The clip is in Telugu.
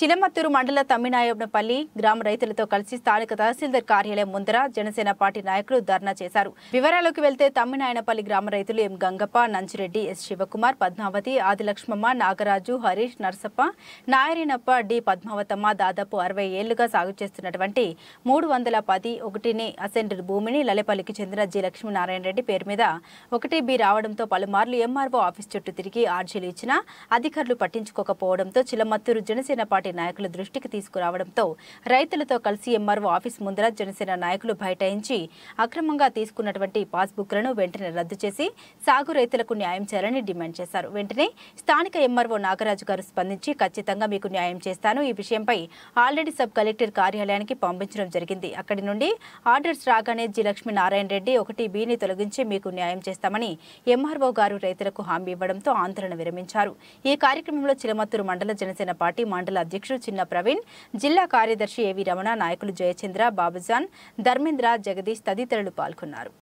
చిలమత్తూరు మండల తమ్మినాయపల్లి గ్రామ రైతులతో కలిసి స్థానిక తహసీల్దార్ కార్యాలయం ముందర జనసేన పార్టీ నాయకులు ధర్నా చేశారు వివరాలకు వెళ్తే తమ్మినాయనపల్లి గ్రామ రైతులు M Gangappa Nanchireddy S Sivakumar Padmavathi Adilakshmamma Nagaraju Harish Narsappa Nayarinappa D Padmavathamma దాదాపు అరవై ఏళ్లుగా సాగు చేస్తున్నటువంటి మూడు వందల పది ఒకటిని అసెంబ్లీ భూమిని లలిపల్లికి చెందిన జి లక్ష్మీనారాయణ రెడ్డి పేరు మీద ఒకటి బి రావడంతో పలుమార్లు ఎంఆర్ఓ ఆఫీస్ చుట్టూ తిరిగి ఆర్జీలు ఇచ్చినా అధికారులు పట్టించుకోకపోవడంతో చిలమత్తూరు జనసేన పార్టీ పార్టీ నాయకులు దృష్టికి తీసుకురావడంతో రైతులతో కలిసి ఎంఆర్ఓ ఆఫీస్ ముందర జనసేన నాయకులు బైఠాయించి అక్రమంగా తీసుకున్నటువంటి పాస్బుక్లను వెంటనే రద్దు చేసి సాగు రైతులకు న్యాయం చేయాలని డిమాండ్ చేశారు వెంటనే స్థానిక ఎంఆర్ఓ నాగరాజు గారు స్పందించి ఖచ్చితంగా మీకు న్యాయం చేస్తాను ఈ విషయంపై ఆల్రెడీ సబ్ కలెక్టర్ కార్యాలయానికి పంపించడం జరిగింది అక్కడి నుండి ఆర్డర్స్ రాగానే జి లక్ష్మీనారాయణ రెడ్డి ఒకటి బిని తొలగించి మీకు న్యాయం చేస్తామని ఎంఆర్ఓ గారు రైతులకు హామీ ఇవ్వడంతో ఆందోళన విరమించారు ఈ కార్యక్రమంలో చిలమత్తూరు మండల జనసేన పార్టీ మండల అధ్యక్షుడు చిన్న ప్రవీణ్ జిల్లా కార్యదర్శి ఏవి రమణ నాయకులు జయచంద్ర బాబుజాన్ ధర్మేంద్ర జగదీష్ తదితరులు పాల్గొన్నారు